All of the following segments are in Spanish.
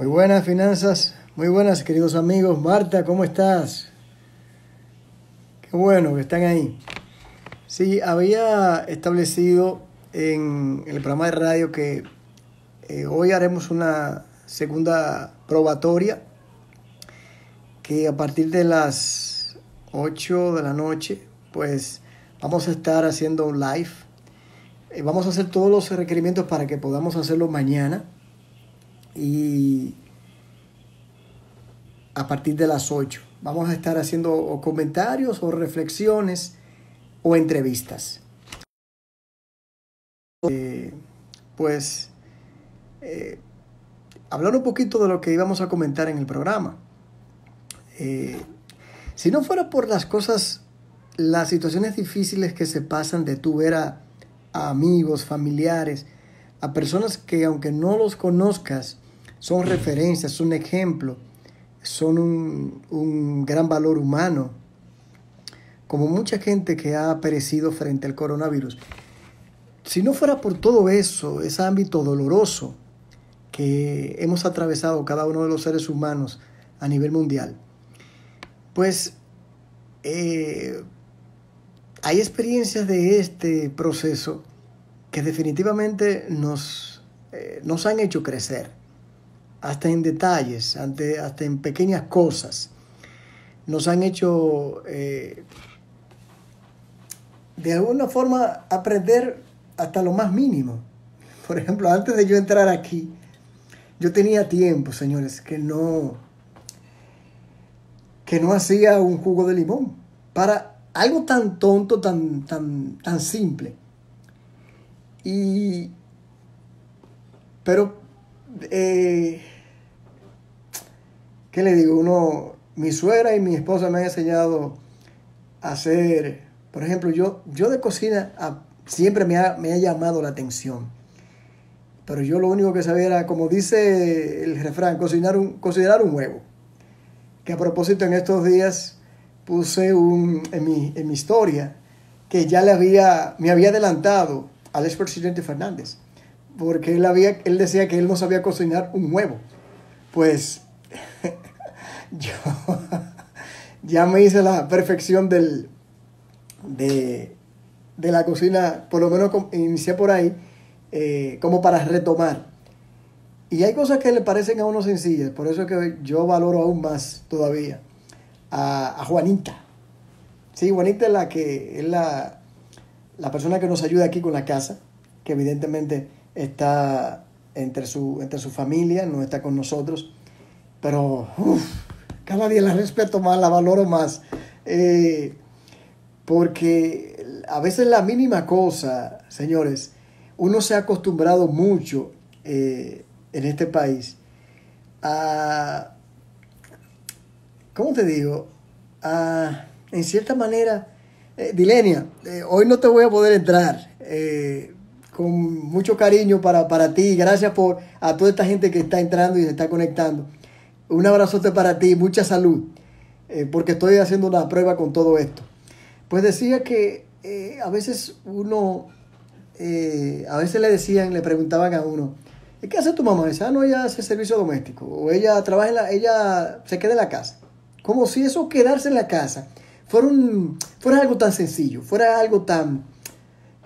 Muy buenas finanzas, muy buenas queridos amigos. Marta, ¿cómo estás? Qué bueno que están ahí. Sí, había establecido en el programa de radio que eh, hoy haremos una segunda probatoria que a partir de las 8 de la noche, pues vamos a estar haciendo un live. Eh, vamos a hacer todos los requerimientos para que podamos hacerlo mañana y a partir de las 8. Vamos a estar haciendo comentarios o reflexiones o entrevistas. Eh, pues eh, hablar un poquito de lo que íbamos a comentar en el programa. Eh, si no fuera por las cosas, las situaciones difíciles que se pasan de tu ver a amigos, familiares, a personas que aunque no los conozcas, son referencias, son ejemplos, son un, gran valor humano, como mucha gente que ha perecido frente al coronavirus. Si no fuera por todo eso, ese ámbito doloroso que hemos atravesado cada uno de los seres humanos a nivel mundial, pues eh, hay experiencias de este proceso que definitivamente nos, eh, nos han hecho crecer hasta en detalles, hasta en pequeñas cosas, nos han hecho eh, de alguna forma aprender hasta lo más mínimo. Por ejemplo, antes de yo entrar aquí, yo tenía tiempo, señores, que no que no hacía un jugo de limón para algo tan tonto, tan tan tan simple. Y pero eh, ¿qué le digo? Uno, mi suegra y mi esposa me han enseñado a hacer, por ejemplo, yo, yo de cocina ah, siempre me ha, llamado la atención pero yo lo único que sabía era, como dice el refrán, cocinar un, considerar un huevo. Que a propósito en estos días puse un, en, mi, historia que ya le había, me había adelantado al expresidente Fernández, porque él, había, él decía que él no sabía cocinar un huevo. Pues yo ya me hice la perfección del, de, la cocina, por lo menos inicié por ahí, eh, como para retomar. Y hay cosas que le parecen a uno sencillas, por eso es que yo valoro aún más todavía a, Juanita. Sí, Juanita es la que es la, persona que nos ayuda aquí con la casa, que evidentemente está entre su, entre su familia, no está con nosotros, pero cada día la respeto más, la valoro más. Eh, porque a veces la mínima cosa, señores, uno se ha acostumbrado mucho eh, en este país a, ¿cómo te digo? A, en cierta manera, eh, Dilenia, hoy no te voy a poder entrar con mucho cariño para, para ti, gracias por a toda esta gente que está entrando y se está conectando. Un abrazote para ti, mucha salud, eh, porque estoy haciendo una prueba con todo esto. Pues decía que eh, a veces uno, eh, a veces le decían, le preguntaban a uno, ¿qué hace tu mamá? Dice, ah, no, ella hace servicio doméstico, o ella trabaja en la, ella se queda en la casa. Como si eso quedarse en la casa fuera, fuera algo tan sencillo, fuera algo tan,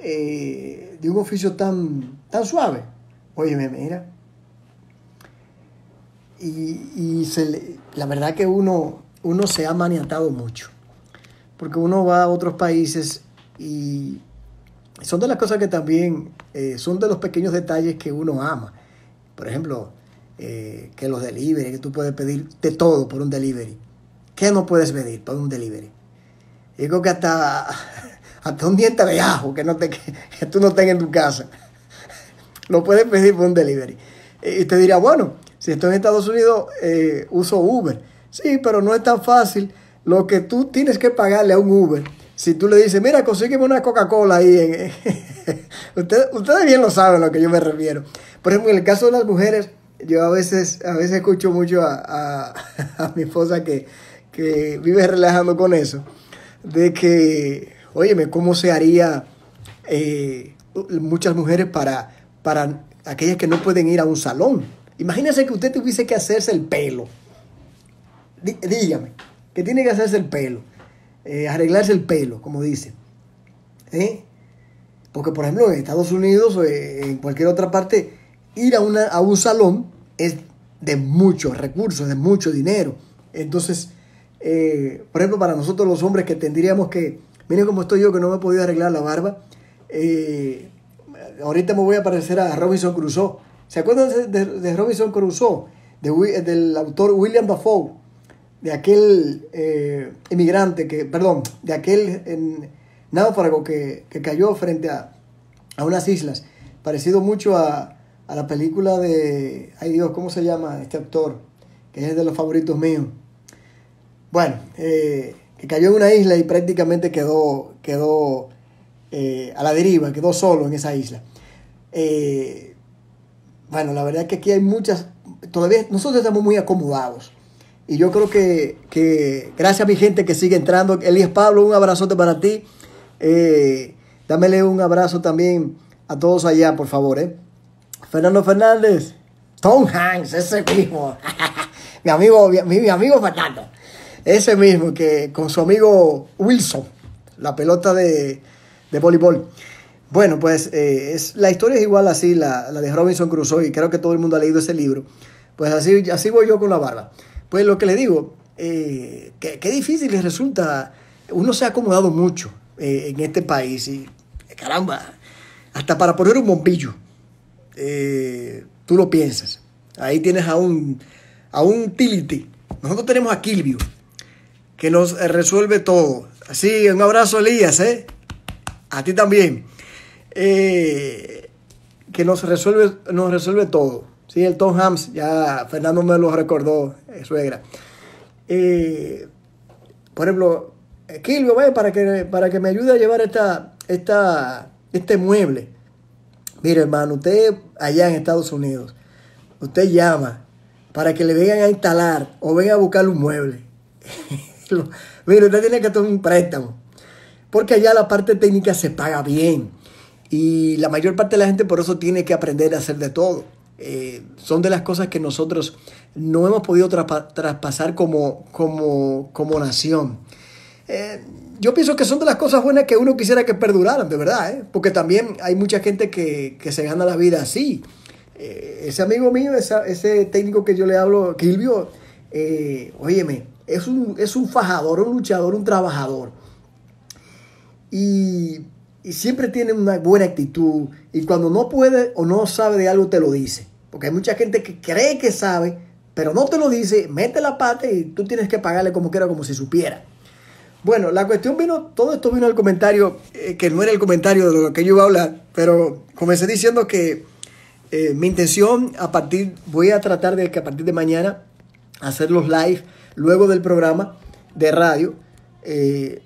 de un oficio tan, tan suave. Oye, mira, y, la verdad que uno, uno se ha maniatado mucho, porque uno va a otros países y son de las cosas que también eh, son de los pequeños detalles que uno ama. Por ejemplo, eh, que los delivery, que tú puedes pedir de todo por un delivery. ¿Qué no puedes pedir por un delivery? Digo que hasta, hasta un diente de ajo que, no te, tú no tengas en tu casa. Lo puedes pedir por un delivery. Eh, y te dirá, bueno, si estoy en Estados Unidos, eh, uso Uber. Sí, pero no es tan fácil lo que tú tienes que pagarle a un Uber. Si tú le dices, mira, consígueme una Coca-Cola ahí. En... ustedes, bien lo saben a lo que yo me refiero. Por ejemplo, en el caso de las mujeres, yo a veces, a veces escucho mucho a, mi esposa que, que vive relajando con eso. De que, óyeme, ¿cómo se haría eh, muchas mujeres para, para aquellas que no pueden ir a un salón? Imagínese que usted tuviese que hacerse el pelo. dígame, que tiene que hacerse el pelo. Eh, arreglarse el pelo, como dicen. ¿eh? Porque, por ejemplo, en Estados Unidos o en cualquier otra parte, ir a, un salón es de muchos recursos, de mucho dinero. Entonces, eh, por ejemplo, para nosotros los hombres que tendríamos que, miren cómo estoy yo que no me he podido arreglar la barba, ahorita me voy a parecer a Robinson Crusoe, ¿Se acuerdan de, Robinson Crusoe? De, del autor William Dafoe, de aquel eh, emigrante que, perdón, de aquel en, náufrago que, que, cayó frente a, a, unas islas, parecido mucho a, a, la película de, ay Dios, ¿cómo se llama este actor? Que es de los favoritos míos. Bueno, eh, que cayó en una isla y prácticamente quedó, quedó eh, a la deriva, quedó solo en esa isla. Eh, bueno, la verdad es que aquí hay muchas, todavía nosotros estamos muy acomodados. Y yo creo que, gracias a mi gente que sigue entrando. Elías Pablo, un abrazote para ti. Eh, dámele un abrazo también a todos allá, por favor. Eh. Fernando Fernández, Tom Hanks, ese mismo. mi, amigo, mi, amigo Fernando. Ese mismo que con su amigo Wilson, la pelota de, de voleibol. Bueno, pues eh, es, la historia es igual así, la, de Robinson Crusoe, y creo que todo el mundo ha leído ese libro. Pues así, voy yo con la barba. Pues lo que le digo, eh, qué difícil les resulta. Uno se ha acomodado mucho eh, en este país y caramba, hasta para poner un bombillo, tú lo piensas. Ahí tienes a un, a un Nosotros tenemos a Kilvio, que nos resuelve todo. Así, un abrazo, Elías, ¿eh? A ti también. Eh, que nos resuelve, nos resuelve todo. Sí, el Tom Hams, ya Fernando me lo recordó, eh, suegra. Eh, por ejemplo, Kilvio, para que, para que me ayude a llevar esta, esta, este mueble. Mire, hermano, usted allá en Estados Unidos, usted llama para que le vengan a instalar o vengan a buscar un mueble. Mire, usted tiene que tomar un préstamo. Porque allá la parte técnica se paga bien. Y la mayor parte de la gente por eso tiene que aprender a hacer de todo. Eh, son de las cosas que nosotros no hemos podido traspasar como, como, como nación. Eh, yo pienso que son de las cosas buenas que uno quisiera que perduraran, de verdad, ¿eh? porque también hay mucha gente que, se gana la vida así. ese amigo mío, ese técnico que yo le hablo, Kilvio, óyeme, es un, es un fajador, un luchador, un trabajador. Y y siempre tiene una buena actitud y cuando no puede o no sabe de algo te lo dice. Porque hay mucha gente que cree que sabe, pero no te lo dice, mete la pata y tú tienes que pagarle como quiera, como si supiera. Bueno, la cuestión vino, todo esto vino al comentario, eh, que no era el comentario de lo que yo iba a hablar, pero comencé diciendo que eh, mi intención a partir, voy a tratar de que a partir de mañana hacer los live luego del programa de radio. Eh,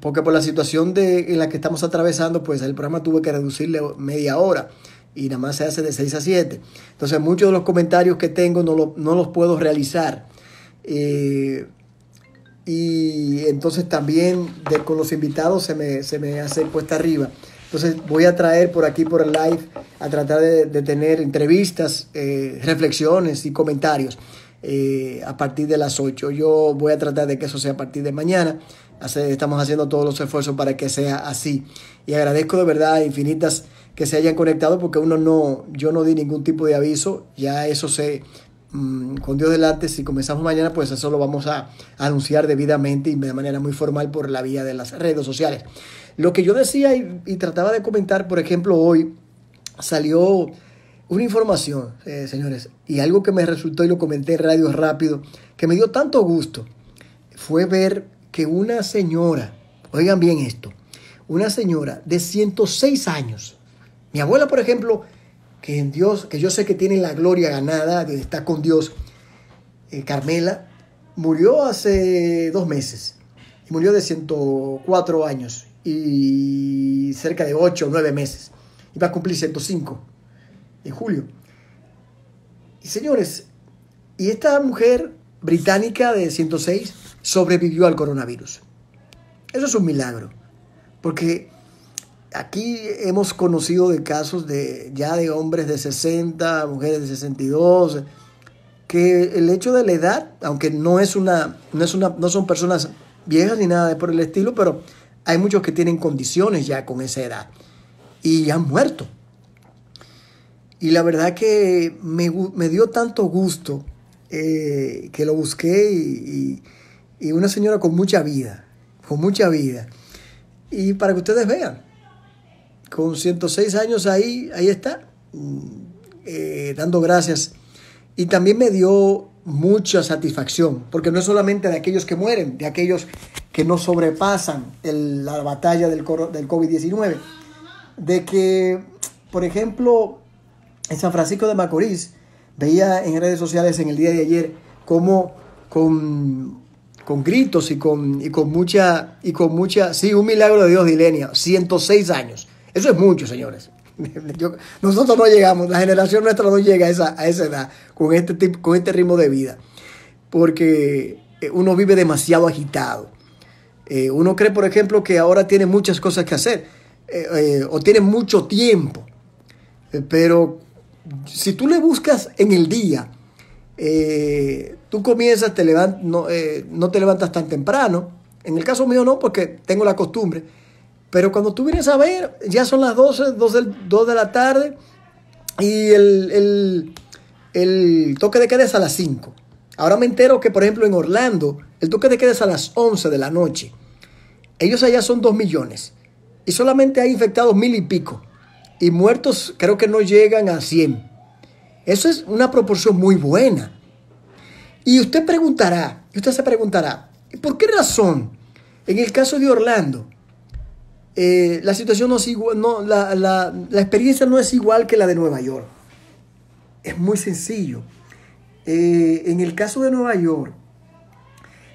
porque por la situación de, en la que estamos atravesando, pues el programa tuve que reducirle media hora y nada más se hace de 6 a 7. Entonces muchos de los comentarios que tengo no, los puedo realizar. Eh, y entonces también con los invitados se me, se hace puesta arriba. Entonces voy a traer por aquí, por el live, a tratar de, tener entrevistas, eh, reflexiones y comentarios eh, a partir de las 8. Yo voy a tratar de que eso sea a partir de mañana estamos haciendo todos los esfuerzos para que sea así. Y agradezco de verdad a infinitas que se hayan conectado porque uno no, yo no di ningún tipo de aviso, ya eso se, mm, con Dios delante, si comenzamos mañana, pues eso lo vamos a anunciar debidamente y de manera muy formal por la vía de las redes sociales. Lo que yo decía y, trataba de comentar, por ejemplo, hoy salió una información, eh, señores, y algo que me resultó y lo comenté en Radio Rápido, que me dio tanto gusto, fue ver que una señora, oigan bien esto, una señora de 106 años, mi abuela, por ejemplo, que en Dios, que yo sé que tiene la gloria ganada, está con Dios, eh, Carmela, murió hace dos meses y murió de 104 años y cerca de 8 o 9 meses. Y va a cumplir 105 en julio. Y señores, y esta mujer británica de 106 sobrevivió al coronavirus. Eso es un milagro, porque aquí hemos conocido de casos de ya de hombres de 60, mujeres de 62, que el hecho de la edad, aunque no es una, no es una, no son personas viejas ni nada por el estilo, pero hay muchos que tienen condiciones ya con esa edad y ya han muerto. Y la verdad que me, dio tanto gusto eh, que lo busqué y y una señora con mucha vida, con mucha vida. Y para que ustedes vean, con 106 años ahí, ahí está, mm, eh, dando gracias. Y también me dio mucha satisfacción, porque no es solamente de aquellos que mueren, de aquellos que no sobrepasan la batalla del, del COVID-19, de que, por ejemplo, en San Francisco de Macorís, veía en redes sociales en el día de ayer cómo con con gritos y con, mucha, y con mucha, sí, un milagro de Dios, Dilenia, 106 años. Eso es mucho, señores. nosotros no llegamos, la generación nuestra no llega a esa, a esa edad con este, con este ritmo de vida, porque eh, uno vive demasiado agitado. Eh, uno cree, por ejemplo, que ahora tiene muchas cosas que hacer eh, o tiene mucho tiempo, pero si tú le buscas en el día eh, tú comienzas, te eh, no, te levantas tan temprano. En el caso mío no, porque tengo la costumbre. Pero cuando tú vienes a ver, ya son las 12, 2, de la tarde y el, el, toque de queda es a las 5. Ahora me entero que, por ejemplo, en Orlando, el toque de queda es a las 11 de la noche. Ellos allá son 2 millones y solamente hay infectados mil y pico. Y muertos creo que no llegan a 100. Eso es una proporción muy buena. Y usted preguntará, y usted se preguntará, ¿por qué razón en el caso de Orlando eh, la situación la, experiencia no es igual que la de Nueva York? Es muy sencillo. Eh, en el caso de Nueva York,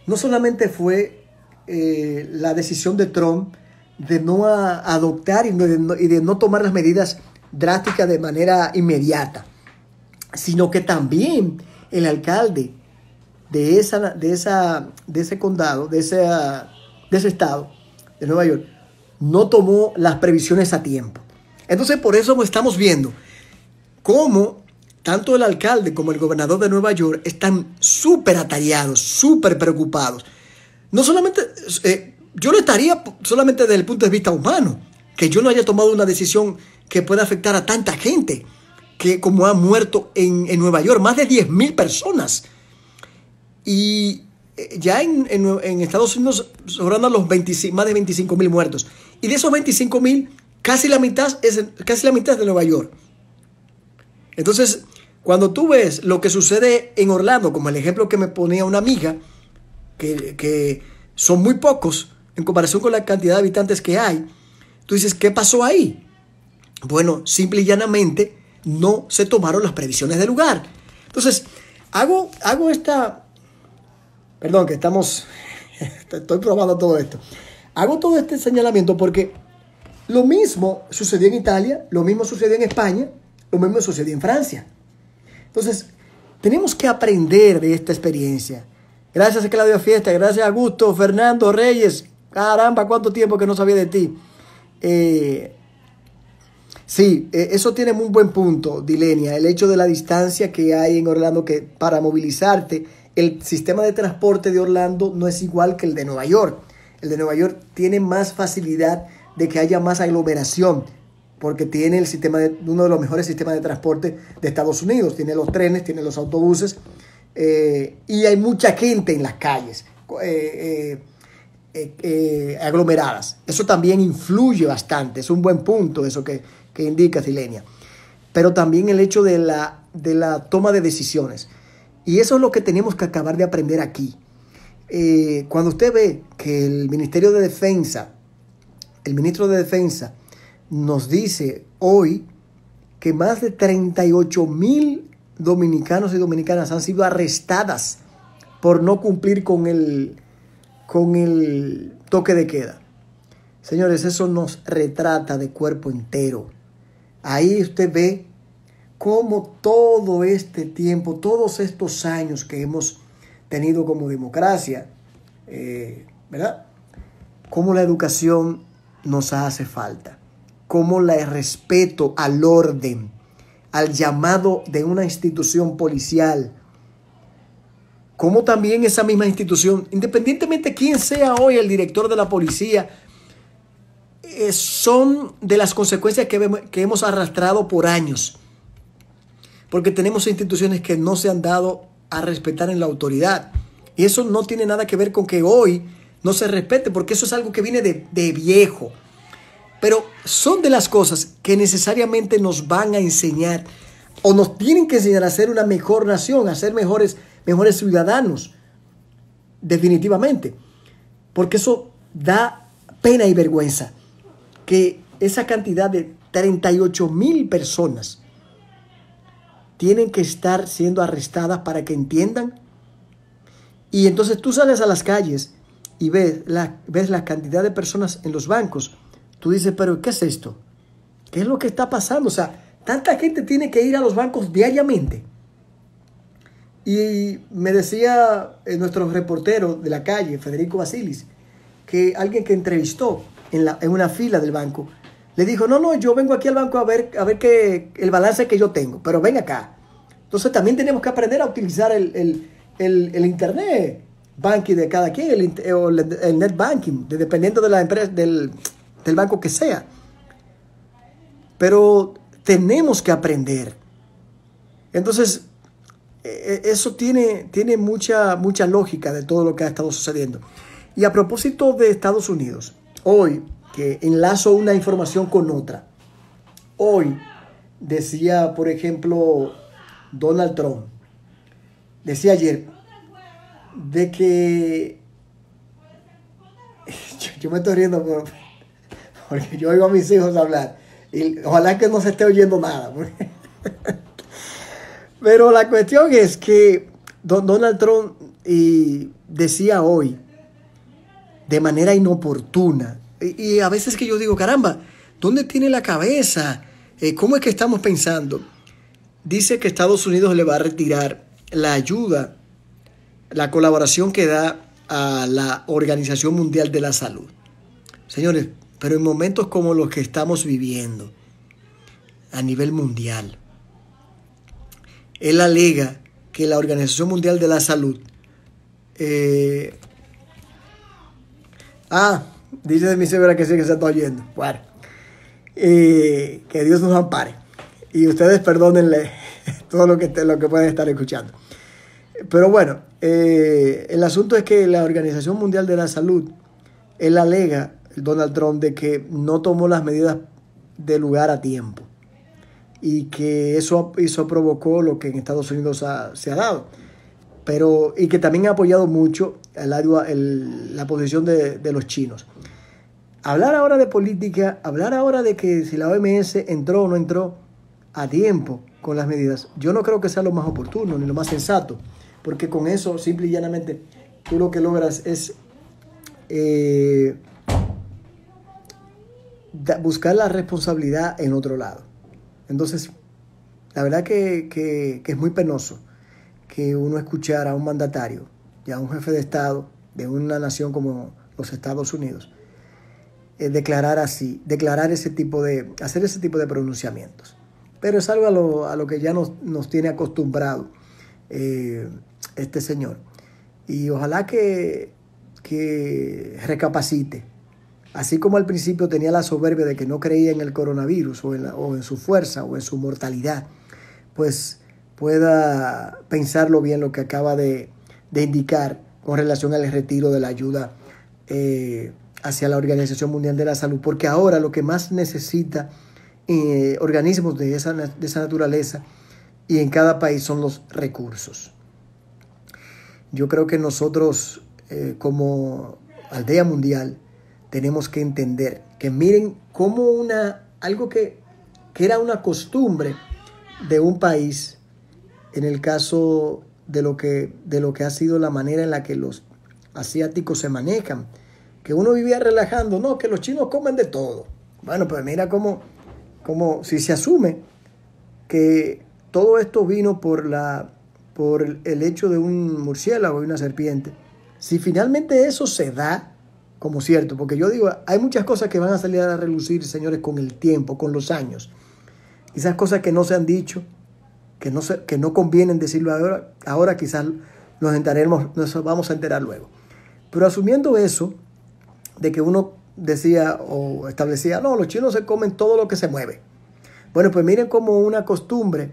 no solamente fue eh, la decisión de Trump de no adoptar y de no tomar las medidas drásticas de manera inmediata, sino que también el alcalde de, de, ese condado, de, de ese estado de Nueva York, no tomó las previsiones a tiempo. Entonces por eso estamos viendo cómo tanto el alcalde como el gobernador de Nueva York están súper atareados, súper preocupados. No solamente, eh, yo no estaría solamente desde el punto de vista humano, que yo no haya tomado una decisión que pueda afectar a tanta gente que como ha muerto en, Nueva York, más de 10.000 personas. Y eh, ya en, Estados Unidos sobran los más de 25.000 muertos. Y de esos 25.000... casi, la mitad es, casi la mitad de Nueva York. Entonces, cuando tú ves lo que sucede en Orlando, como el ejemplo que me ponía una amiga, que, que son muy pocos en comparación con la cantidad de habitantes que hay, tú dices, ¿qué pasó ahí? Bueno, simple y llanamente no se tomaron las previsiones del lugar. Entonces, hago, hago esta... Perdón, que estamos... Estoy probando todo esto. Hago todo este señalamiento porque lo mismo sucedió en Italia, lo mismo sucedió en España, lo mismo sucedió en Francia. Entonces, tenemos que aprender de esta experiencia. Gracias a Claudio Fiesta, gracias a Augusto, Fernando Reyes. Caramba, cuánto tiempo que no sabía de ti. Eh, Sí, eh, eso tiene un buen punto, Dilenia, el hecho de la distancia que hay en Orlando, que para movilizarte, el sistema de transporte de Orlando no es igual que el de Nueva York. El de Nueva York tiene más facilidad de que haya más aglomeración, porque tiene el sistema de, uno de los mejores sistemas de transporte de Estados Unidos. Tiene los trenes, tiene los autobuses eh, y hay mucha gente en las calles eh, aglomeradas. Eso también influye bastante, es un buen punto eso que, indica Silenia, pero también el hecho de la, de la toma de decisiones. Y eso es lo que tenemos que acabar de aprender aquí. Eh, cuando usted ve que el Ministerio de Defensa, el ministro de Defensa, nos dice hoy que más de 38 mil dominicanos y dominicanas han sido arrestadas por no cumplir con el, con el toque de queda. Señores, eso nos retrata de cuerpo entero. Ahí usted ve cómo todo este tiempo, todos estos años que hemos tenido como democracia, eh, ¿verdad? Cómo la educación nos hace falta, cómo el respeto al orden, al llamado de una institución policial, cómo también esa misma institución, independientemente de quién sea hoy el director de la policía, eh, son de las consecuencias que, hemos arrastrado por años. Porque tenemos instituciones que no se han dado a respetar en la autoridad. Y eso no tiene nada que ver con que hoy no se respete, porque eso es algo que viene de, viejo. Pero son de las cosas que necesariamente nos van a enseñar o nos tienen que enseñar a ser una mejor nación, a ser mejores, mejores ciudadanos, definitivamente. Porque eso da pena y vergüenza que esa cantidad de 38 mil personas tienen que estar siendo arrestadas para que entiendan. Y entonces tú sales a las calles y ves la, ves la cantidad de personas en los bancos. Tú dices, pero ¿qué es esto? ¿Qué es lo que está pasando? O sea, tanta gente tiene que ir a los bancos diariamente. Y me decía eh, nuestro reportero de la calle, Federico Basilis, que alguien que entrevistó en, una fila del banco, le dijo, no, no, yo vengo aquí al banco a ver, a ver que el balance que yo tengo, pero ven acá. Entonces también tenemos que aprender a utilizar el, el, el, Internet banking de cada quien, el, o el net banking, dependiendo de la empresa, del, del banco que sea. Pero tenemos que aprender. Entonces, e, e, eso tiene, tiene mucha, mucha lógica de todo lo que ha estado sucediendo. Y a propósito de Estados Unidos, hoy, que enlazo una información con otra, hoy decía, por ejemplo, Donald Trump, decía ayer, de que yo, me estoy riendo porque yo oigo a mis hijos hablar y ojalá que no se esté oyendo nada. Pero la cuestión es que Donald Trump y decía hoy de manera inoportuna. Y, a veces que yo digo, caramba, ¿dónde tiene la cabeza? Eh, ¿Cómo es que estamos pensando? Dice que Estados Unidos le va a retirar la ayuda, la colaboración que da a la Organización Mundial de la Salud. Señores, pero en momentos como los que estamos viviendo a nivel mundial, él alega que la Organización Mundial de la Salud eh, Ah, dice mi señora que sí, que se está oyendo. Bueno, que Dios nos ampare. Y ustedes perdónenle todo lo que, lo que pueden estar escuchando. Pero bueno, eh, el asunto es que la Organización Mundial de la Salud, él alega, Donald Trump, de que no tomó las medidas de lugar a tiempo y que eso, provocó lo que en Estados Unidos se ha dado pero, y que también ha apoyado mucho la posición de, los chinos. Hablar ahora de política, hablar ahora de que si la OMS entró o no entró a tiempo con las medidas, yo no creo que sea lo más oportuno ni lo más sensato, porque con eso, simple y llanamente, tú lo que logras es eh, buscar la responsabilidad en otro lado. Entonces, la verdad que es muy penoso que uno escuchara a un mandatario, y a un jefe de Estado de una nación como los Estados Unidos, eh, declarar así, declarar ese tipo de, hacer ese tipo de pronunciamientos. Pero es algo a lo, que ya nos, nos tiene acostumbrado eh, este señor. Y ojalá que, recapacite. Así como al principio tenía la soberbia de que no creía en el coronavirus o en su fuerza o en su mortalidad, pues pueda pensarlo bien lo que acaba de, indicar con relación al retiro de la ayuda eh, hacia la Organización Mundial de la Salud, porque ahora lo que más necesita eh, organismos de esa, de esa naturaleza y en cada país son los recursos. Yo creo que nosotros eh, como aldea mundial tenemos que entender que miren cómo una, algo que, que era una costumbre de un país, en el caso de lo que, de lo que ha sido la manera en la que los asiáticos se manejan, que uno vivía relajando, no, que los chinos comen de todo. Bueno, pues mira cómo, si se asume que todo esto vino por, la, por el hecho de un murciélago y una serpiente, si finalmente eso se da como cierto, porque yo digo, hay muchas cosas que van a salir a relucir, señores, con el tiempo, con los años, esas cosas que no se han dicho, que no, se, que no convienen decirlo ahora, ahora quizás nos, enteraremos, nos vamos a enterar luego. Pero asumiendo eso, de que uno decía o establecía, no, los chinos se comen todo lo que se mueve. Bueno, pues miren como una costumbre.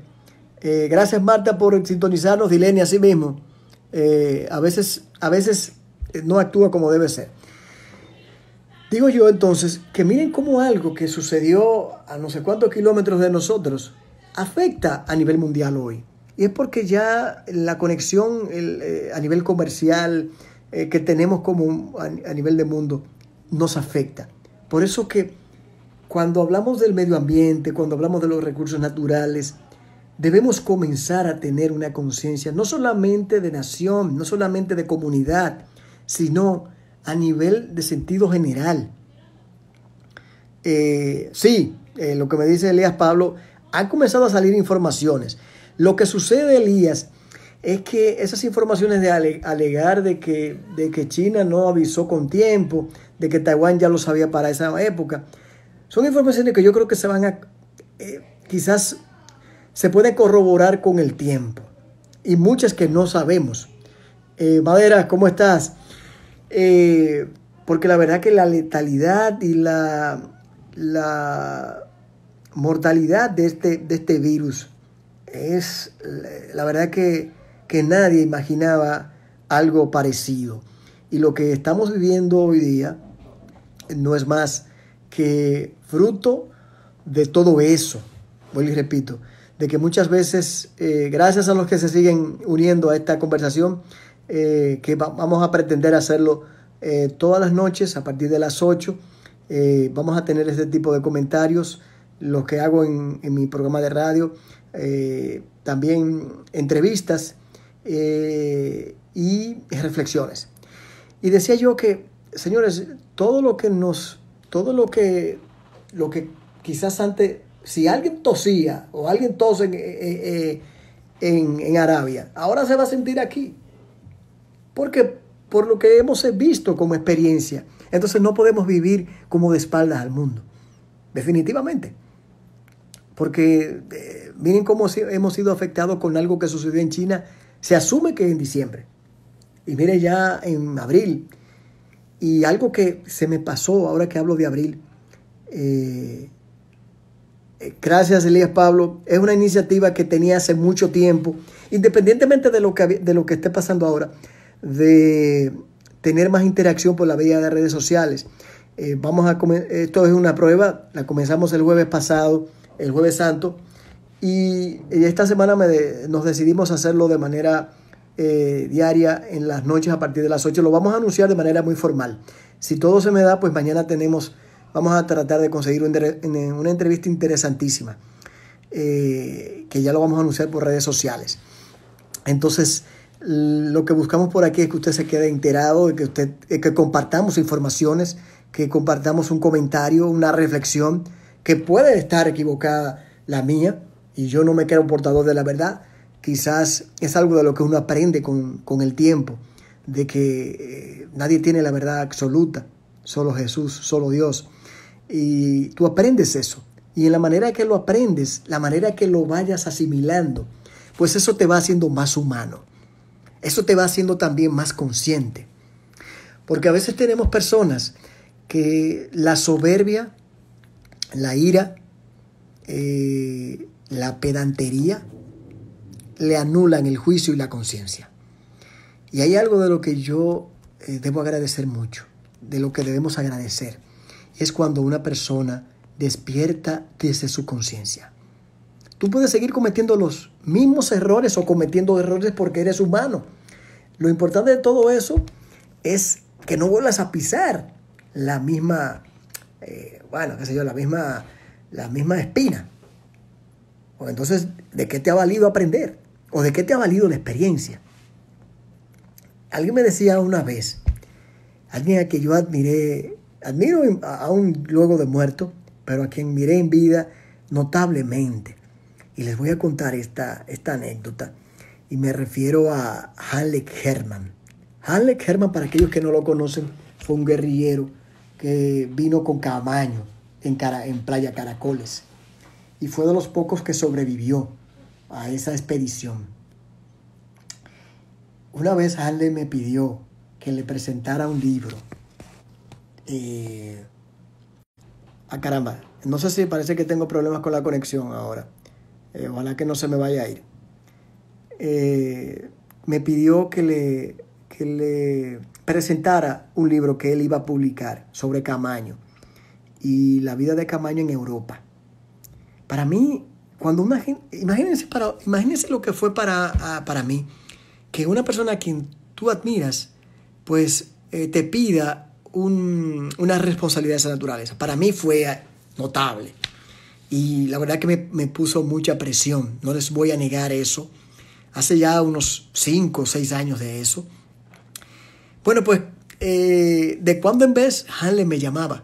Eh, gracias Marta por sintonizarnos, Dilene, así mismo. Eh, a veces, a veces eh, no actúa como debe ser. Digo yo entonces que miren como algo que sucedió a no sé cuántos kilómetros de nosotros, afecta a nivel mundial hoy. Y es porque ya la conexión eh, a nivel comercial eh, que tenemos como a, nivel de mundo nos afecta. Por eso que cuando hablamos del medio ambiente, cuando hablamos de los recursos naturales, debemos comenzar a tener una conciencia no solamente de nación, no solamente de comunidad, sino a nivel de sentido general. Eh, sí, lo que me dice Elías Pablo, han comenzado a salir informaciones. Lo que sucede, Elías, es que esas informaciones de alegar de que, de que China no avisó con tiempo, de que Taiwán ya lo sabía para esa época, son informaciones que yo creo que se van a, eh, quizás se pueden corroborar con el tiempo y muchas que no sabemos. Eh, Madera, ¿cómo estás? Eh, porque la verdad que la letalidad y la, la mortalidad de este, de este virus. Es la verdad que, nadie imaginaba algo parecido. Y lo que estamos viviendo hoy día no es más que fruto de todo eso. Voy y repito, de que muchas veces, eh, gracias a los que se siguen uniendo a esta conversación, eh, que vamos a pretender hacerlo eh, todas las noches a partir de las 8, vamos a tener este tipo de comentarios lo que hago en, mi programa de radio, eh, también entrevistas eh, y reflexiones. Y decía yo que, señores, todo lo que nos, todo lo que, lo que quizás antes, si alguien tosía o alguien tose eh, en Arabia, ahora se va a sentir aquí. Porque por lo que hemos visto como experiencia. Entonces no podemos vivir como de espaldas al mundo. Definitivamente. Porque eh, miren cómo hemos sido afectados con algo que sucedió en China. Se asume que en diciembre. Y miren ya en abril. Y algo que se me pasó ahora que hablo de abril. Eh, eh, gracias Elías Pablo. Es una iniciativa que tenía hace mucho tiempo. Independientemente de lo que, de lo que esté pasando ahora. De tener más interacción por la vía de redes sociales. vamos a esto es una prueba. La comenzamos el jueves pasado el jueves santo. Y, esta semana nos decidimos hacerlo de manera eh, diaria en las noches a partir de las 8. Lo vamos a anunciar de manera muy formal. Si todo se me da, pues mañana tenemos, vamos a tratar de conseguir una entrevista interesantísima, eh, que ya lo vamos a anunciar por redes sociales. Entonces, lo que buscamos por aquí es que usted se quede enterado, que, usted, eh, que compartamos informaciones, que compartamos un comentario, una reflexión que puede estar equivocada la mía, y yo no me creo portador de la verdad, quizás es algo de lo que uno aprende con, el tiempo, de que eh, nadie tiene la verdad absoluta, solo Jesús, solo Dios. Y tú aprendes eso. Y en la manera que lo aprendes, la manera que lo vayas asimilando, pues eso te va haciendo más humano. Eso te va haciendo también más consciente. Porque a veces tenemos personas que la soberbia la ira, eh, la pedantería, le anulan el juicio y la conciencia. Y hay algo de lo que yo eh, debo agradecer mucho, de lo que debemos agradecer, es cuando una persona despierta desde su conciencia. Tú puedes seguir cometiendo los mismos errores o cometiendo errores porque eres humano. Lo importante de todo eso es que no vuelvas a pisar la misma eh, bueno, qué sé yo, la misma, la misma espina. O entonces, ¿de qué te ha valido aprender? ¿O de qué te ha valido la experiencia? Alguien me decía una vez, alguien a quien yo admiré, admiro aún luego de muerto, pero a quien miré en vida notablemente. Y les voy a contar esta, esta anécdota. Y me refiero a Halleck Herman. Halleck Herman, para aquellos que no lo conocen, fue un guerrillero que vino con Camaño en, en Playa Caracoles y fue de los pocos que sobrevivió a esa expedición. Una vez Hanley me pidió que le presentara un libro. Eh, a ah, caramba, no sé si parece que tengo problemas con la conexión ahora. Eh, ojalá que no se me vaya a ir. Eh, me pidió que le que le presentara un libro que él iba a publicar sobre Camaño y la vida de Camaño en Europa. Para mí, cuando una gente, imagínense, para, imagínense lo que fue para, para mí, que una persona a quien tú admiras, pues eh, te pida un, una responsabilidad de esa naturaleza. Para mí fue notable. Y la verdad que me, me puso mucha presión, no les voy a negar eso. Hace ya unos 5 o 6 años de eso, bueno, pues eh, de cuando en vez Hanley me llamaba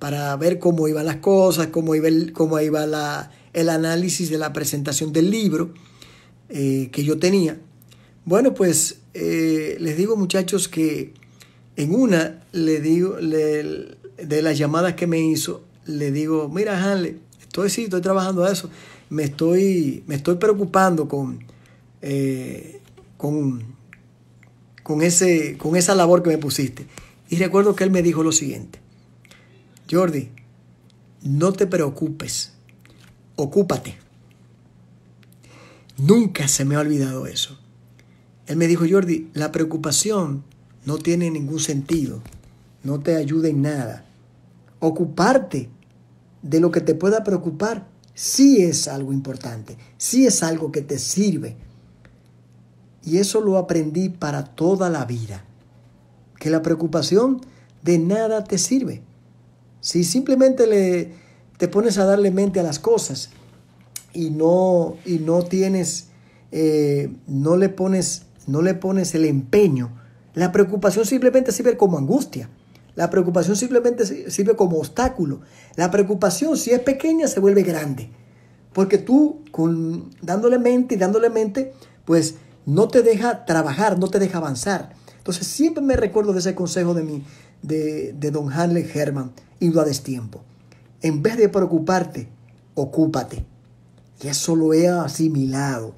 para ver cómo iban las cosas, cómo iba el, cómo iba la, el análisis de la presentación del libro eh, que yo tenía. Bueno, pues eh, les digo muchachos que en una le digo, de las llamadas que me hizo, le digo, mira Hanley, estoy sí, estoy trabajando eso, me estoy, me estoy preocupando con, con con, ese, con esa labor que me pusiste. Y recuerdo que él me dijo lo siguiente, Jordi, no te preocupes, ocúpate. Nunca se me ha olvidado eso. Él me dijo, Jordi, la preocupación no tiene ningún sentido, no te ayuda en nada. Ocuparte de lo que te pueda preocupar sí es algo importante, sí es algo que te sirve, y eso lo aprendí para toda la vida. Que la preocupación de nada te sirve. Si simplemente le, te pones a darle mente a las cosas y no, y no tienes, eh, no, le pones, no le pones el empeño, la preocupación simplemente sirve como angustia. La preocupación simplemente sirve como obstáculo. La preocupación, si es pequeña, se vuelve grande. Porque tú, con, dándole mente y dándole mente, pues no te deja trabajar, no te deja avanzar. Entonces siempre me recuerdo de ese consejo de, mi, de, de don Hanley Herman, lo a destiempo. En vez de preocuparte, ocúpate. Y eso lo he asimilado.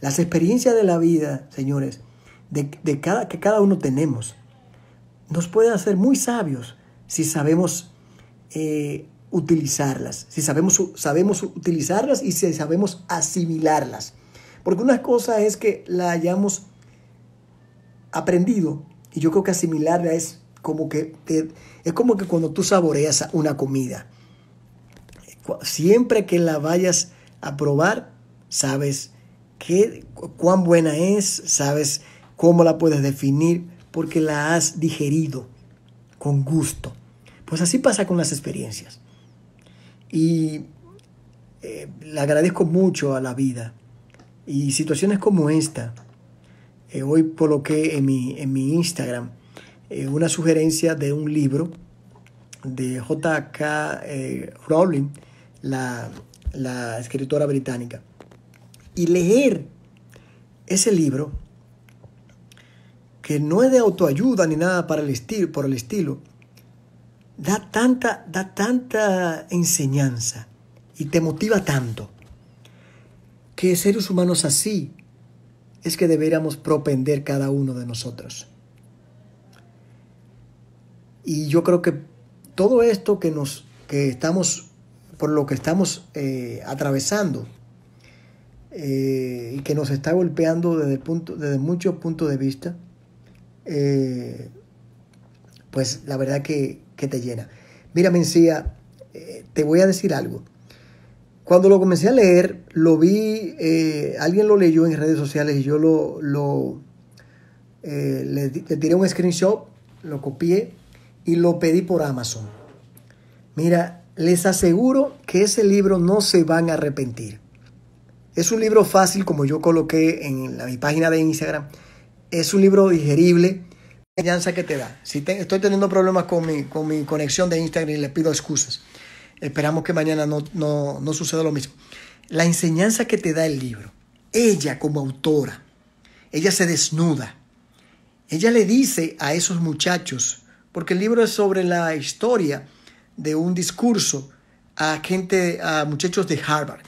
Las experiencias de la vida, señores, de, cada, que cada uno tenemos, nos pueden hacer muy sabios si sabemos eh, utilizarlas, si sabemos, sabemos utilizarlas y si sabemos asimilarlas. Porque una cosa es que la hayamos aprendido, y yo creo que asimilarla es como que, es como que cuando tú saboreas una comida. Siempre que la vayas a probar, sabes qué, cuán buena es, sabes cómo la puedes definir, porque la has digerido con gusto. Pues así pasa con las experiencias. Y eh, le agradezco mucho a la vida y situaciones como esta. Eh, hoy coloqué en mi, en mi Instagram eh, una sugerencia de un libro de J.K. Eh, Rowling, la, la escritora británica. Y leer ese libro, que no es de autoayuda ni nada para el estilo, por el estilo, da tanta, da tanta enseñanza y te motiva tanto que seres humanos así es que deberíamos propender cada uno de nosotros. Y yo creo que todo esto que nos que estamos por lo que estamos eh, atravesando eh, y que nos está golpeando desde, punto, desde muchos puntos de vista, eh, pues la verdad que, que te llena. Mira, Mencía, te voy a decir algo. Cuando lo comencé a leer, lo vi, eh, alguien lo leyó en redes sociales y yo lo, lo eh, le, tiré un screenshot, lo copié y lo pedí por Amazon. Mira, les aseguro que ese libro no se van a arrepentir. Es un libro fácil, como yo coloqué en mi página de Instagram. Es un libro digerible, enseñanza que te da. Si estoy teniendo problemas con mi, con mi conexión de Instagram y les pido excusas. Esperamos que mañana no, suceda lo mismo. La enseñanza que te da el libro, ella como autora, ella se desnuda. Ella le dice a esos muchachos, porque el libro es sobre la historia de un discurso a gente, a muchachos de Harvard.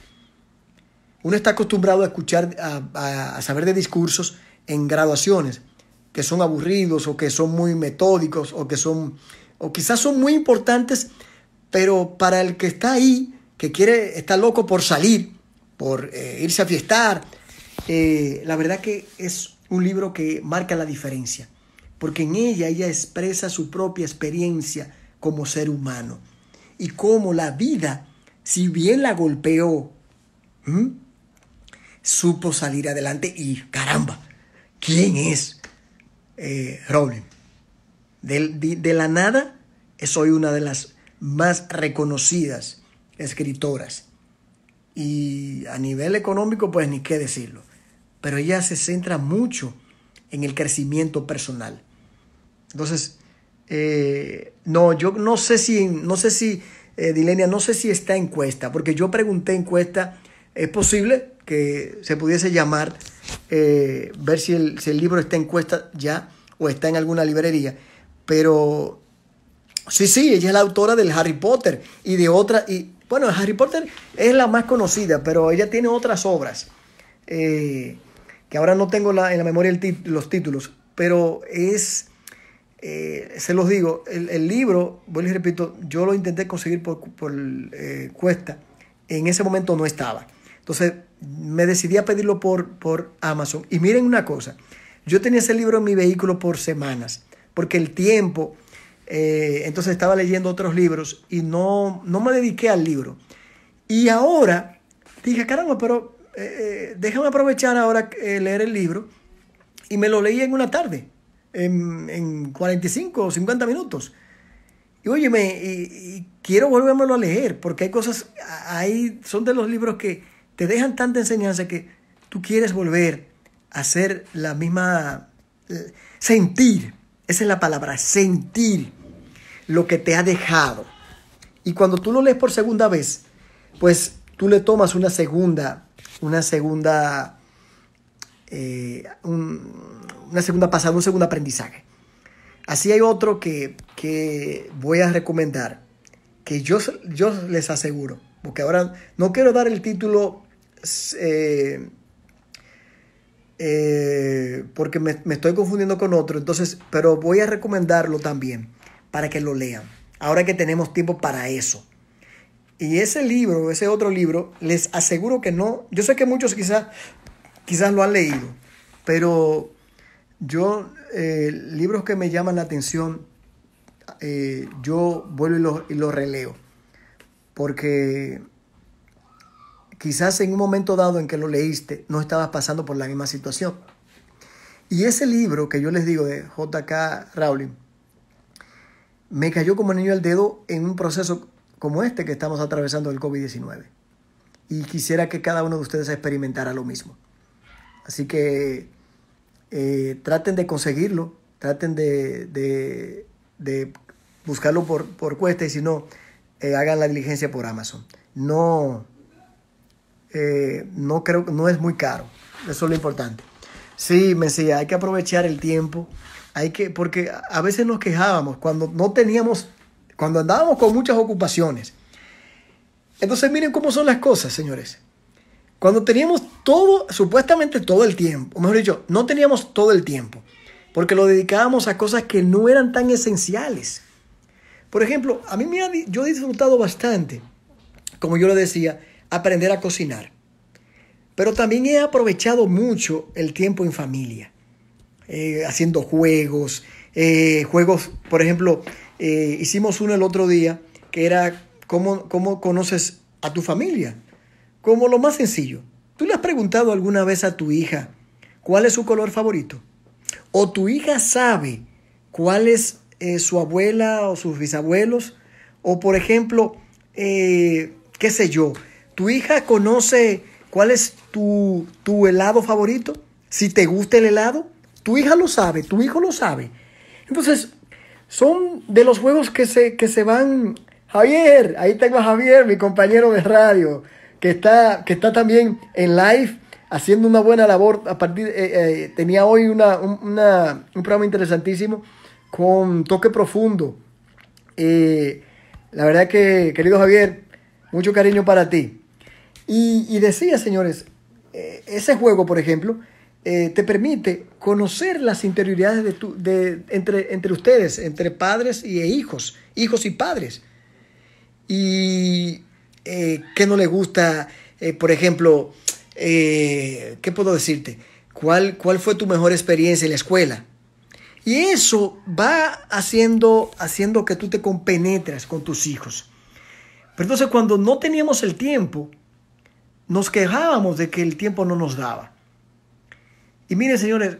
Uno está acostumbrado a escuchar, a, a, saber de discursos en graduaciones que son aburridos o que son muy metódicos o que son, o quizás son muy importantes pero para el que está ahí, que quiere, está loco por salir, por eh, irse a fiestar, eh, la verdad que es un libro que marca la diferencia, porque en ella ella expresa su propia experiencia como ser humano y cómo la vida, si bien la golpeó, supo salir adelante y caramba, ¿quién es eh, Rowling? de la nada, soy una de las más reconocidas escritoras. Y a nivel económico, pues ni qué decirlo. Pero ella se centra mucho en el crecimiento personal. Entonces, eh, no, yo no sé si, no sé si, eh, Dilenia, no sé si está encuesta, porque yo pregunté encuesta, es posible que se pudiese llamar, eh, ver si el, si el libro está encuesta ya o está en alguna librería, pero Sí, sí, ella es la autora del Harry Potter y de otra. Y, bueno, Harry Potter es la más conocida, pero ella tiene otras obras. Eh, que ahora no tengo en la memoria los títulos, pero es. Eh, se los digo, el, libro, vuelvo y repito, yo lo intenté conseguir por, eh, cuesta. En ese momento no estaba. Entonces me decidí a pedirlo por, por Amazon. Y miren una cosa, yo tenía ese libro en mi vehículo por semanas, porque el tiempo eh, entonces estaba leyendo otros libros y no, no me dediqué al libro. Y ahora dije, caramba, pero eh, eh, déjame aprovechar ahora leer el libro. Y me lo leí en una tarde, en, en 45 o 50 minutos. Y óyeme, y, y quiero volvérmelo a leer, porque hay cosas, ahí son de los libros que te dejan tanta enseñanza que tú quieres volver a hacer la misma, sentir, esa es la palabra, sentir lo que te ha dejado. Y cuando tú lo lees por segunda vez, pues tú le tomas una segunda, una segunda, eh, un, una segunda pasada, un segundo aprendizaje. Así hay otro que, que voy a recomendar, que yo, yo les aseguro, porque ahora no quiero dar el título eh, eh, porque me, me, estoy confundiendo con otro, entonces, pero voy a recomendarlo también para que lo lean. Ahora que tenemos tiempo para eso. Y ese libro, ese otro libro, les aseguro que no. Yo sé que muchos quizás, quizás lo han leído, pero yo, eh, libros que me llaman la atención, eh, yo vuelvo y los, releo. Porque quizás en un momento dado en que lo leíste, no estabas pasando por la misma situación. Y ese libro que yo les digo de J.K. Rowling, me cayó como niño al dedo en un proceso como este que estamos atravesando del COVID-19. Y quisiera que cada uno de ustedes experimentara lo mismo. Así que eh, traten de conseguirlo, traten de, buscarlo por, cuesta y si no, eh, hagan la diligencia por Amazon. No, eh, no creo no es muy caro. Eso es lo importante. Sí, Mesías, hay que aprovechar el tiempo hay que, porque a veces nos quejábamos cuando no teníamos, cuando andábamos con muchas ocupaciones. Entonces miren cómo son las cosas, señores. Cuando teníamos todo, supuestamente todo el tiempo, o mejor dicho, no teníamos todo el tiempo, porque lo dedicábamos a cosas que no eran tan esenciales. Por ejemplo, a mí me ha, yo he disfrutado bastante, como yo le decía, aprender a cocinar. Pero también he aprovechado mucho el tiempo en familia. Eh, haciendo juegos, eh, juegos, por ejemplo, eh, hicimos uno el otro día que era cómo, cómo conoces a tu familia, como lo más sencillo. ¿Tú le has preguntado alguna vez a tu hija cuál es su color favorito? ¿O tu hija sabe cuál es su abuela o sus bisabuelos? O por ejemplo, qué sé yo, ¿tu hija conoce cuál es tu helado favorito? Si te gusta el helado, tu hija lo sabe, tu hijo lo sabe. Entonces, son de los juegos que se, que se van. Javier, ahí tengo a Javier, mi compañero de radio, que está, que está también en live haciendo una buena labor. A partir, eh, eh, tenía hoy una, un programa interesantísimo con toque profundo. Eh, la verdad que, querido Javier, mucho cariño para ti. Y, y decía, señores, ese juego, por ejemplo, eh, te permite conocer las interioridades de, entre, ustedes, entre padres e hijos, hijos y padres. Y eh, qué no le gusta, eh, por ejemplo, ¿qué puedo decirte? ¿Cuál, ¿Cuál fue tu mejor experiencia en la escuela? Y eso va haciendo, haciendo que tú te compenetras con tus hijos. Pero entonces cuando no teníamos el tiempo, nos quejábamos de que el tiempo no nos daba. Y miren, señores,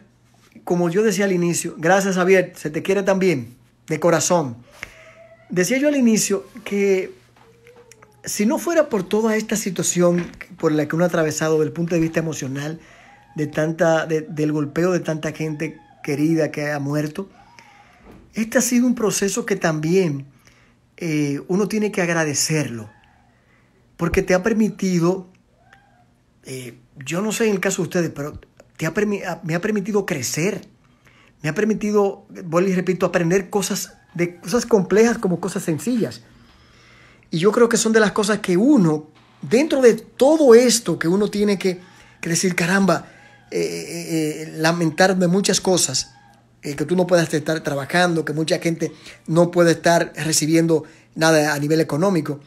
como yo decía al inicio, gracias Javier, se te quiere también, de corazón. Decía yo al inicio que si no fuera por toda esta situación por la que uno ha atravesado desde el punto de vista emocional, de tanta, del golpeo de tanta gente querida que ha muerto, este ha sido un proceso que también eh, uno tiene que agradecerlo, porque te ha permitido, eh, yo no sé en el caso de ustedes, pero Ah, me ha permitido crecer, me ha permitido, vuelvo y repito, aprender cosas, de cosas complejas como cosas sencillas. Y yo creo que son de las cosas que uno, dentro de todo esto que uno tiene que, decir, caramba, lamentarme eh, eh, eh, lamentar de muchas cosas, que tú no puedas estar trabajando, que mucha gente no puede estar recibiendo nada a nivel económico,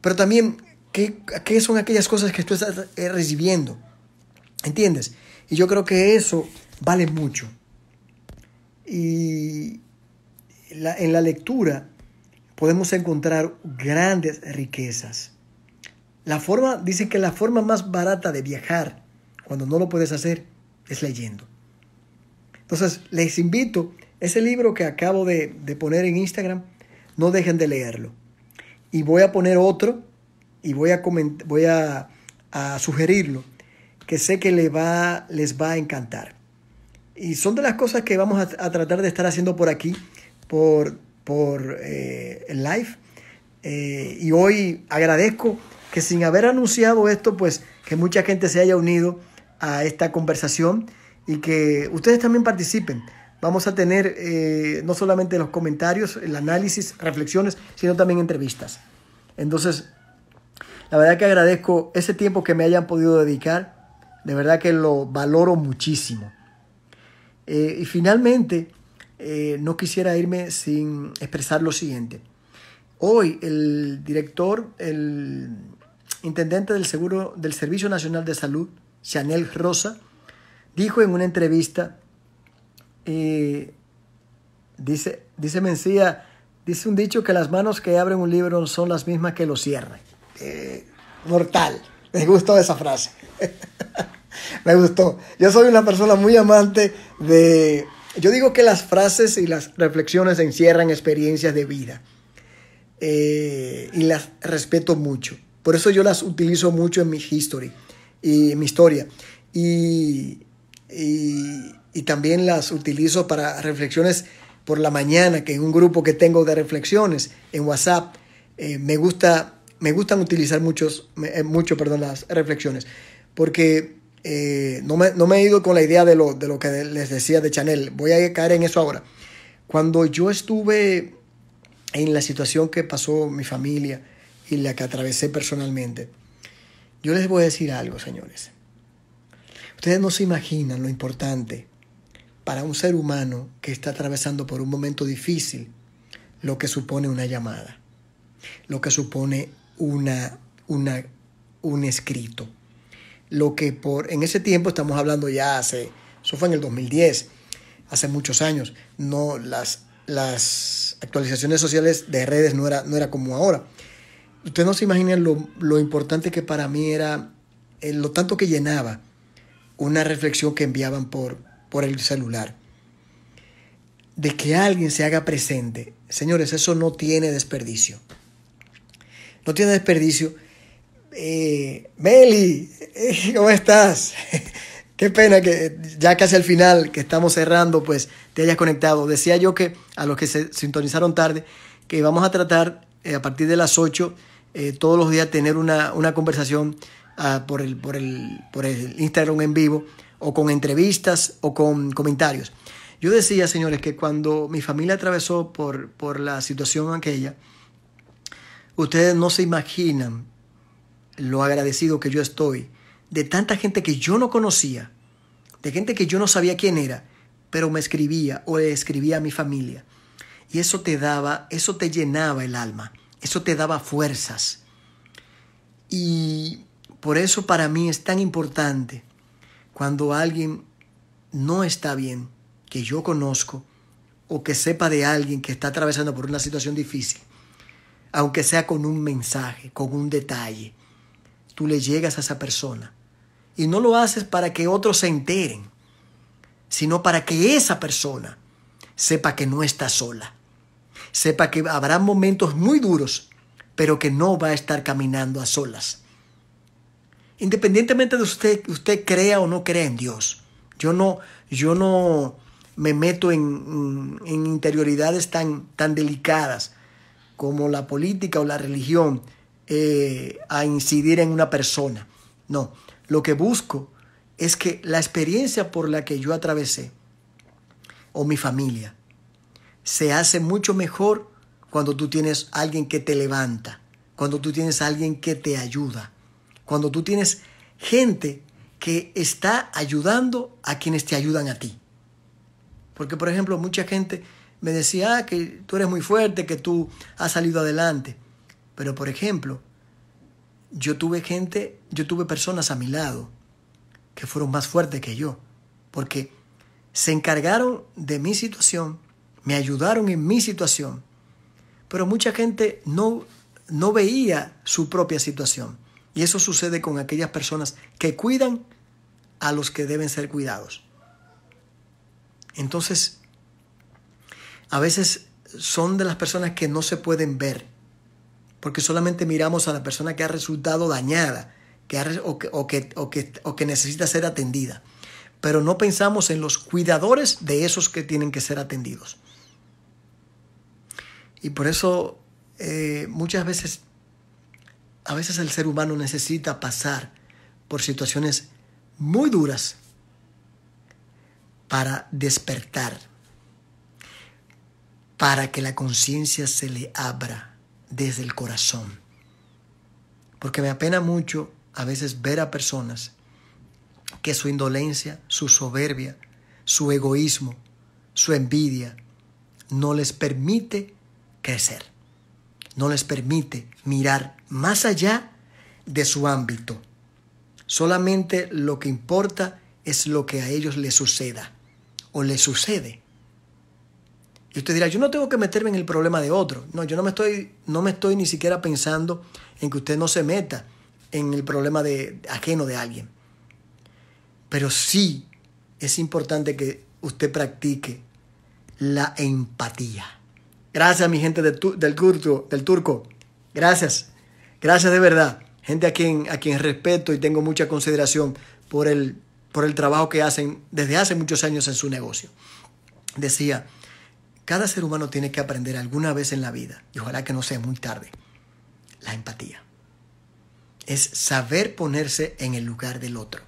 pero también, qué son aquellas cosas que tú estás recibiendo? ¿Entiendes? Y yo creo que eso vale mucho. Y en la lectura podemos encontrar grandes riquezas. La forma, dice que la forma más barata de viajar cuando no lo puedes hacer es leyendo. Entonces, les invito, ese libro que acabo de, poner en Instagram, no dejen de leerlo. Y voy a poner otro y voy a, voy a, a sugerirlo que sé que va, les va a encantar. Y son de las cosas que vamos a, tratar de estar haciendo por aquí, por, por eh, el live. Eh, y hoy agradezco que sin haber anunciado esto, pues que mucha gente se haya unido a esta conversación y que ustedes también participen. Vamos a tener eh, no solamente los comentarios, el análisis, reflexiones, sino también entrevistas. Entonces, la verdad que agradezco ese tiempo que me hayan podido dedicar. De verdad que lo valoro muchísimo. Eh, y finalmente, eh, no quisiera irme sin expresar lo siguiente. Hoy el director, el intendente del, Seguro, del Servicio Nacional de Salud, Chanel Rosa, dijo en una entrevista, eh, dice, dice Mencía, dice un dicho que las manos que abren un libro son las mismas que lo cierran. mortal, me gustó esa frase. Me gustó. Yo soy una persona muy amante de... Yo digo que las frases y las reflexiones encierran experiencias de vida. Eh, y las respeto mucho. Por eso yo las utilizo mucho en mi history y en mi historia. Y, y, también las utilizo para reflexiones por la mañana, que en un grupo que tengo de reflexiones en WhatsApp. Eh, me, gusta, me gustan utilizar muchos, eh, mucho perdón, las reflexiones porque eh, no, me, he ido con la idea de lo, de lo que les decía de Chanel. Voy a caer en eso ahora. Cuando yo estuve en la situación que pasó mi familia y la que atravesé personalmente, yo les voy a decir algo, señores. Ustedes no se imaginan lo importante para un ser humano que está atravesando por un momento difícil lo que supone una llamada, lo que supone una, una, un escrito, lo que por en ese tiempo estamos hablando ya hace, eso fue en el 2010, hace muchos años, no las, las actualizaciones sociales de redes no era, no era como ahora. Ustedes no se imaginan lo, importante que para mí era, eh, lo tanto que llenaba una reflexión que enviaban por, por el celular. De que alguien se haga presente. Señores, eso no tiene desperdicio. No tiene desperdicio eh, Meli, eh, ¿cómo estás? Qué pena que ya casi al final, que estamos cerrando, pues te hayas conectado. Decía yo que a los que se sintonizaron tarde, que vamos a tratar eh, a partir de las 8 eh, todos los días tener una, conversación ah, por, el, por, por el Instagram en vivo o con entrevistas o con comentarios. Yo decía, señores, que cuando mi familia atravesó por, por la situación aquella, ustedes no se imaginan lo agradecido que yo estoy de tanta gente que yo no conocía, de gente que yo no sabía quién era, pero me escribía o le escribía a mi familia. Y eso te daba, eso te llenaba el alma, eso te daba fuerzas. Y por eso para mí es tan importante cuando alguien no está bien, que yo conozco, o que sepa de alguien que está atravesando por una situación difícil, aunque sea con un mensaje, con un detalle, tú le llegas a esa persona. Y no lo haces para que otros se enteren, sino para que esa persona sepa que no está sola. Sepa que habrá momentos muy duros, pero que no va a estar caminando a solas. Independientemente de usted, usted crea o no crea en Dios. Yo no, yo no me meto en, en, interioridades tan, tan delicadas como la política o la religión, eh, a incidir en una persona. No, lo que busco es que la experiencia por la que yo atravesé o mi familia se hace mucho mejor cuando tú tienes alguien que te levanta, cuando tú tienes alguien que te ayuda, cuando tú tienes gente que está ayudando a quienes te ayudan a ti. Porque, por ejemplo, mucha gente me decía ah, que tú eres muy fuerte, que tú has salido adelante. Pero por ejemplo, yo tuve gente, yo tuve personas a mi lado que fueron más fuertes que yo, porque se encargaron de mi situación, me ayudaron en mi situación, pero mucha gente no, no veía su propia situación. Y eso sucede con aquellas personas que cuidan a los que deben ser cuidados. Entonces, a veces son de las personas que no se pueden ver porque solamente miramos a la persona que ha resultado dañada que o, que, necesita ser atendida, pero no pensamos en los cuidadores de esos que tienen que ser atendidos. Y por eso eh, muchas veces, a veces el ser humano necesita pasar por situaciones muy duras para despertar, para que la conciencia se le abra desde el corazón. Porque me apena mucho a veces ver a personas que su indolencia, su soberbia, su egoísmo, su envidia, no les permite crecer, no les permite mirar más allá de su ámbito. Solamente lo que importa es lo que a ellos les suceda o les sucede usted dirá, yo no tengo que meterme en el problema de otro. No, yo no me estoy, no me estoy ni siquiera pensando en que usted no se meta en el problema de, ajeno de alguien. Pero sí es importante que usted practique la empatía. Gracias, mi gente del, del, turco, del turco. Gracias. Gracias de verdad. Gente a quien, a quien respeto y tengo mucha consideración por el, por el trabajo que hacen desde hace muchos años en su negocio. Decía, cada ser humano tiene que aprender alguna vez en la vida, y ojalá que no sea muy tarde, la empatía. Es saber ponerse en el lugar del otro.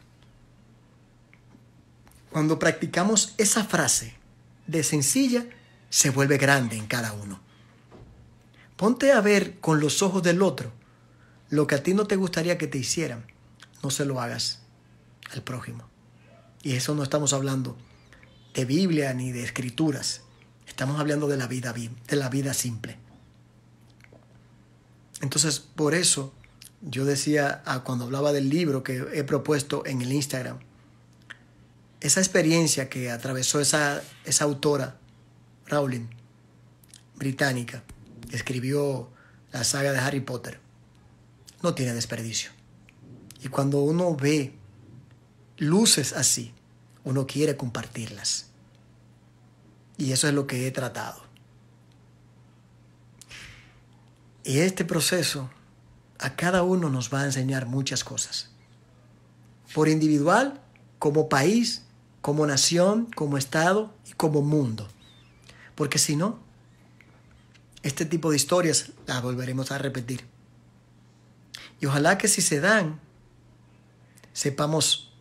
Cuando practicamos esa frase de sencilla, se vuelve grande en cada uno. Ponte a ver con los ojos del otro lo que a ti no te gustaría que te hicieran. No se lo hagas al prójimo. Y eso no estamos hablando de Biblia ni de escrituras. Estamos hablando de la vida, de la vida simple. Entonces, por eso yo decía ah, cuando hablaba del libro que he propuesto en el Instagram, esa experiencia que atravesó esa, esa autora, Rowling, británica, que escribió la saga de Harry Potter, no tiene desperdicio. Y cuando uno ve luces así, uno quiere compartirlas. Y eso es lo que he tratado. Y este proceso a cada uno nos va a enseñar muchas cosas. Por individual, como país, como nación, como Estado y como mundo. Porque si no, este tipo de historias las volveremos a repetir. Y ojalá que si se dan, sepamos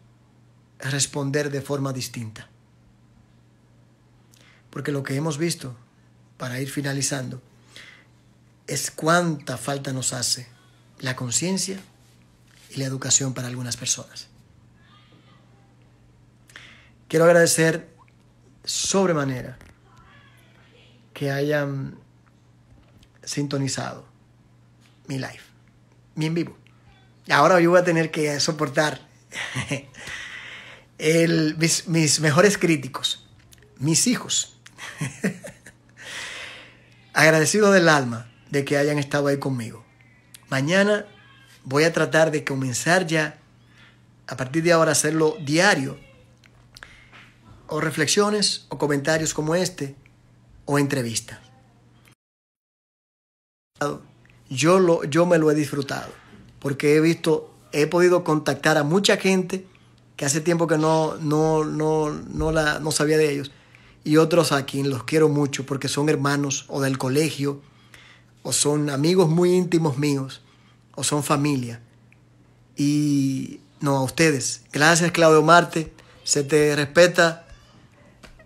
responder de forma distinta porque lo que hemos visto, para ir finalizando, es cuánta falta nos hace la conciencia y la educación para algunas personas. Quiero agradecer sobremanera que hayan sintonizado mi live, mi en vivo. Ahora yo voy a tener que soportar mis mejores críticos, mis hijos Agradecido del alma de que hayan estado ahí conmigo. Mañana voy a tratar de comenzar ya, a partir de ahora, hacerlo diario. O reflexiones o comentarios como este, o entrevistas. Yo, lo, yo me lo he disfrutado, porque he visto, he podido contactar a mucha gente que hace tiempo que no, no, no, no, la, no sabía de ellos y otros a quien los quiero mucho porque son hermanos o del colegio o son amigos muy íntimos míos o son familia. Y no, a ustedes. Gracias Claudio Marte, se te respeta.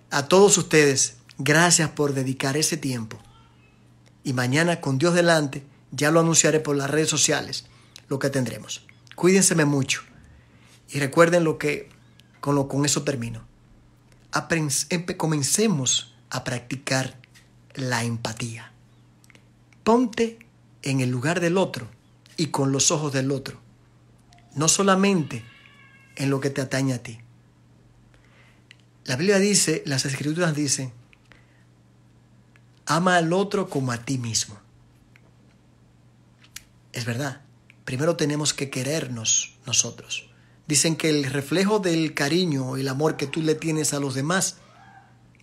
A todos ustedes, gracias por dedicar ese tiempo. Y mañana, con Dios delante, ya lo anunciaré por las redes sociales lo que tendremos. Cuídense mucho. Y recuerden lo que, con, lo, con eso termino comencemos a practicar la empatía. Ponte en el lugar del otro y con los ojos del otro, no solamente en lo que te atañe a ti. La Biblia dice, las escrituras dicen, ama al otro como a ti mismo. Es verdad, primero tenemos que querernos nosotros. Dicen que el reflejo del cariño y el amor que tú le tienes a los demás,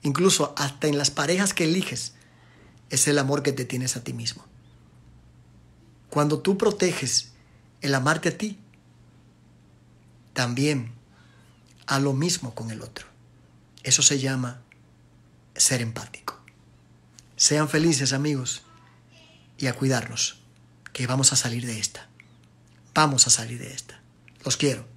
incluso hasta en las parejas que eliges, es el amor que te tienes a ti mismo. Cuando tú proteges el amarte a ti, también a lo mismo con el otro. Eso se llama ser empático. Sean felices amigos y a cuidarnos, que vamos a salir de esta. Vamos a salir de esta. Los quiero.